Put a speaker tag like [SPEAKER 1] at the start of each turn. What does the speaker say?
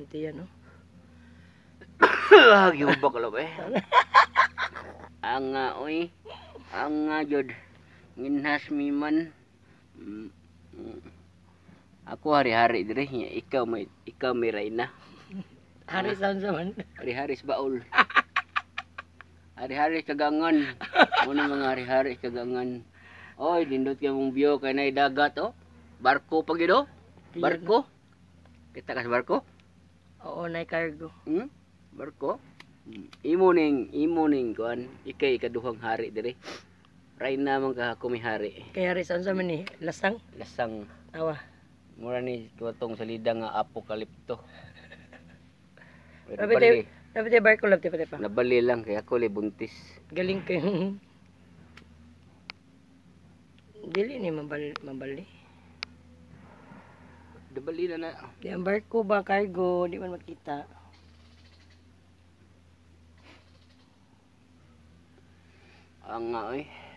[SPEAKER 1] Dito yan, oh. Hagyubak lang eh. Ang uh, oy. Ang uh, jod. Nginhas miman. Mm, mm. Ako hari-hari diri. ikaw may ikaw may Raina. Hari sa man. Hari-hari sa baul. hari-hari kagangan. Muna mga hari-hari kagangan. Oy, dindot ka mong biyo kay nay dagat oh. Barko pa gido? Oh. Barko? Kita ka sa barko? Oo, na cargo. Hmm? Barko? Hmm. Imo ning imo ning kuan ikay kaduhang hari dire. right naman ka kumihari. Kay hari saan sa man ni? Lasang? Lasang. Awa. Mura ni tuwatong salida nga apokalipto. Dapat ay barko lab tipa tipa. Nabali lang kaya ako buntis. Galing kayo. Dili ni mabali mabali. Dabali na na. Di ang barko ba, cargo, di man makita. Ang ah, nga eh.